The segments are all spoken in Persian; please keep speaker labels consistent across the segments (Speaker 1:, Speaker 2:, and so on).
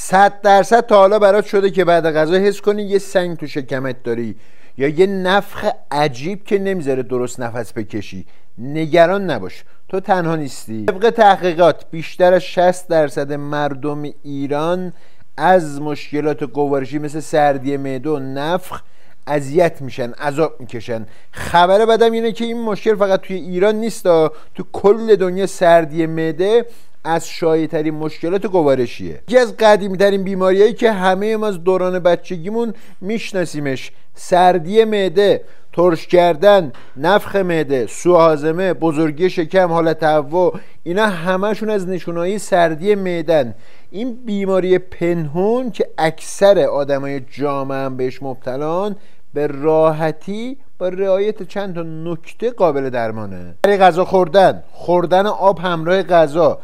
Speaker 1: صد درصد تا حالا برات شده که بعد غذا حس کنی یه سنگ تو شکمت داری یا یه نفخ عجیب که نمیذاره درست نفس بکشی نگران نباش تو تنها نیستی طبق تحقیقات بیشتر از 60 درصد مردم ایران از مشکلات گوارشی مثل سردی معده و نفخ اذیت میشن عذاب میکشن خبر بدم اینه که این مشکل فقط توی ایران نیست تو کل دنیا سردی معده از شایع ترین مشکلات گوارشیه یکی از قدیمی ترین بیماریایی که همه ما از دوران بچگیمون میشناسیمش سردی معده ترش کردن نفخ معده هاضمه بزرگی شکم حالت تهوع اینا همشون از نشونایی سردی معدن این بیماری پنهون که اکثر آدمای جامعه هم بهش مبتلان به راحتی با رعایت چند تا نکته قابل درمانه برای غذا خوردن خوردن آب همراه غذا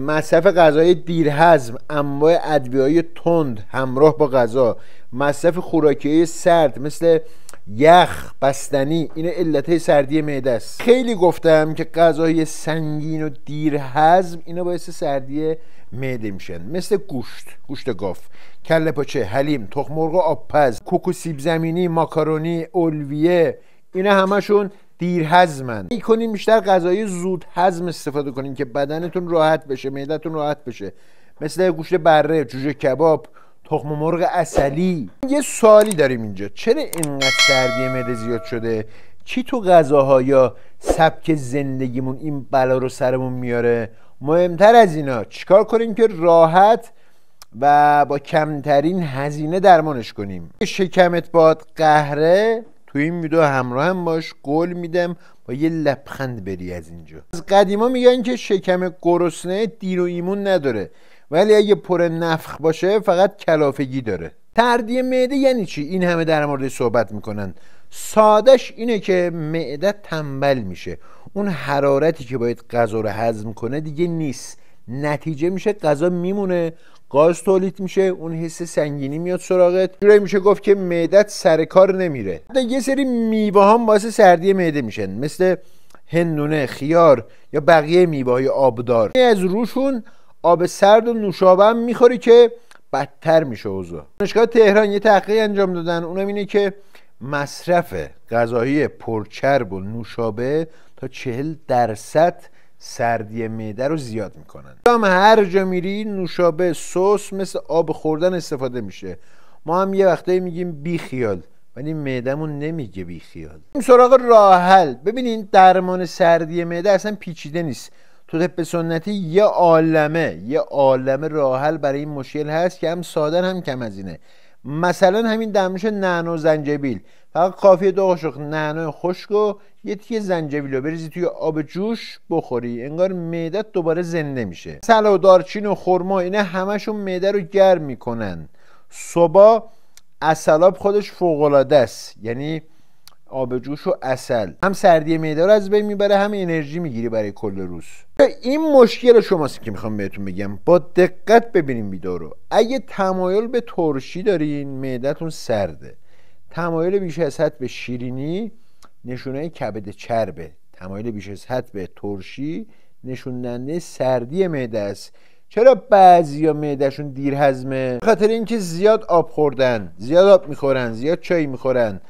Speaker 1: مصرف غذای هضم انواع های تند همراه با غذا مصرف خوراکی سرد مثل یخ بستنی اینا علت سردی معده است خیلی گفتم که غذای سنگین و دیر هضم اینا باعث سردی معده میشن مثل گوشت گوشت گاف کله پاچه حلیم تخم مرغ آبپز کوکو سیب زمینی ماکارونی اولویه اینا همشون دیر هضمن ای بیشتر غذای زود هضم استفاده کنین که بدنتون راحت بشه معدتون راحت بشه مثل گوشت بره جوجه کباب تخم مرغ اصلی یه سوالی داریم اینجا چرا اینقدر سردی معده زیاد شده چی تو غذاها یا سبک زندگیمون این بلا رو سرمون میاره مهمتر از اینا چیکار کنیم که راحت و با کمترین هزینه درمانش کنیم شکمت باد قهره تو این ویدیو همراه هم باش قول میدم با یه لبخند بری از اینجا از قدیما میگن که شکم گرسنه دیر و ایمون نداره ولی اگه پر نفخ باشه فقط کلافگی داره تردی معده یعنی چی این همه در مورد صحبت میکنن سادش اینه که معده تنبل میشه اون حرارتی که باید غذا رو هضم کنه دیگه نیست نتیجه میشه غذا میمونه گاز تولید میشه اون حس سنگینی میاد سراغت جورایی میشه گفت که معدت سر کار نمیره یه سری میوه هم باعث سردی معده میشن مثل هندونه خیار یا بقیه میوه های آبدار از روشون آب سرد و نوشابه هم میخوری که بدتر میشه اوضاع دانشگاه تهران یه تحقیق انجام دادن اونم اینه که مصرف غذایی پرچرب و نوشابه تا چهل درصد سردی معده رو زیاد میکنن هم هر جا میری نوشابه سس مثل آب خوردن استفاده میشه ما هم یه وقتایی میگیم بیخیال خیال ولی معدهمون نمیگه بیخیال خیال این سراغ راحل ببینین درمان سردی معده اصلا پیچیده نیست تو طب سنتی یه عالمه یه عالمه راحل برای این مشکل هست که هم ساده هم کم اینه مثلا همین دمنوش نعنا و زنجبیل فقط کافی دو قاشق نعنا خشک و یه تیکه زنجبیل رو بریزی توی آب جوش بخوری انگار معدت دوباره زنده میشه سلا و دارچین و خرما اینا همشون معده رو گرم میکنن صبا اصلاب خودش فوقالعاده است یعنی جوش و اصل هم سردی معده رو از بین میبره هم انرژی میگیری برای کل روز این مشکل شماست که میخوام بهتون بگم با دقت ببینیم ویدیو رو اگه تمایل به ترشی دارین معدهتون سرده تمایل بیش از حد به شیرینی نشونه کبد چربه تمایل بیش از حد به ترشی نشوننده سردی معده است چرا بعضیا معدهشون دیر هضمه خاطر اینکه زیاد آب خوردن زیاد آب میخورن زیاد چای میخورن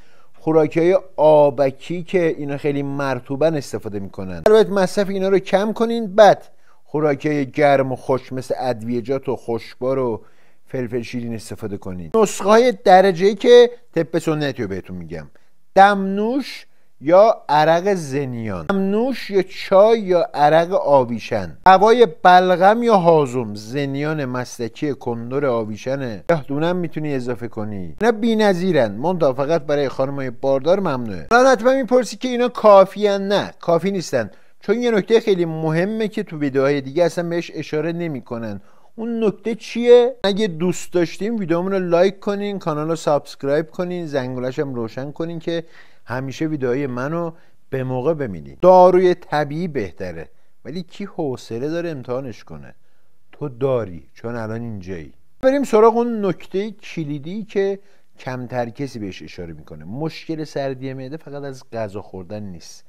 Speaker 1: خوراکی های آبکی که اینا خیلی مرتوبن استفاده میکنن باید مصرف اینا رو کم کنین بعد خوراکی های گرم و خوش مثل ادویجات و خوشبار و فلفل شیرین استفاده کنین نسخه های درجه که طب سنتی رو بهتون میگم دمنوش یا عرق زنیان نوش یا چای یا عرق آویشن هوای بلغم یا هازم زنیان مستکی کندور آویشنه دونم میتونی اضافه کنی اینا بی‌نظیرن منتها فقط برای خانمای باردار ممنوعه الان حتما میپرسی که اینا کافیان نه کافی نیستن چون یه نکته خیلی مهمه که تو ویدیوهای دیگه اصلا بهش اشاره نمیکنن اون نکته چیه اگه دوست داشتیم ویدیومون رو لایک کنین کانال رو سابسکرایب کنین زنگولش هم روشن کنین که همیشه ویدیوهای منو به موقع ببینین داروی طبیعی بهتره ولی کی حوصله داره امتحانش کنه تو داری چون الان اینجایی بریم سراغ اون نکته کلیدی که کمتر کسی بهش اشاره میکنه مشکل سردی معده فقط از غذا خوردن نیست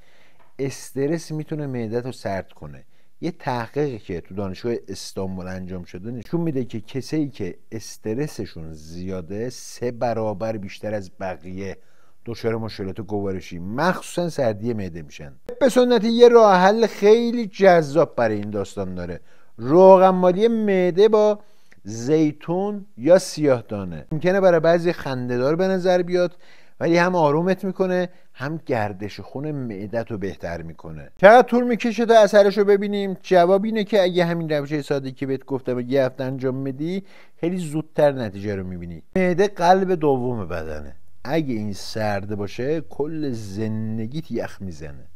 Speaker 1: استرس میتونه معدت رو سرد کنه یه تحقیقی که تو دانشگاه استانبول انجام شده نشون میده که کسایی که استرسشون زیاده سه برابر بیشتر از بقیه دچار مشکلات گوارشی مخصوصا سردی معده میشن به سنتی یه راه حل خیلی جذاب برای این داستان داره روغن مالی معده با زیتون یا سیاه دانه ممکنه برای بعضی خندهدار به نظر بیاد ولی هم آرومت میکنه هم گردش خون معدت رو بهتر میکنه چقدر طول میکشه تا اثرش رو ببینیم جواب اینه که اگه همین روش ساده که بهت گفتم یه هفته انجام بدی خیلی زودتر نتیجه رو میبینی معده قلب دوم بدنه اگه این سرد باشه کل زندگیت یخ میزنه